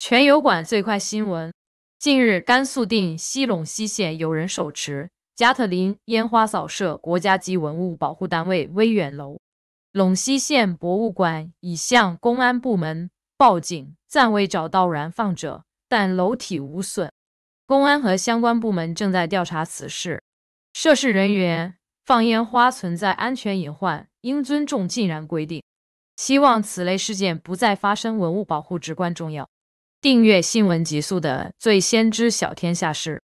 全油管最快新闻：近日，甘肃定西陇西县有人手持加特林烟花扫射国家级文物保护单位威远楼，陇西县博物馆已向公安部门报警，暂未找到燃放者，但楼体无损。公安和相关部门正在调查此事。涉事人员放烟花存在安全隐患，应尊重禁燃规定。希望此类事件不再发生，文物保护至关重要。订阅新闻极速的，最先知晓天下事。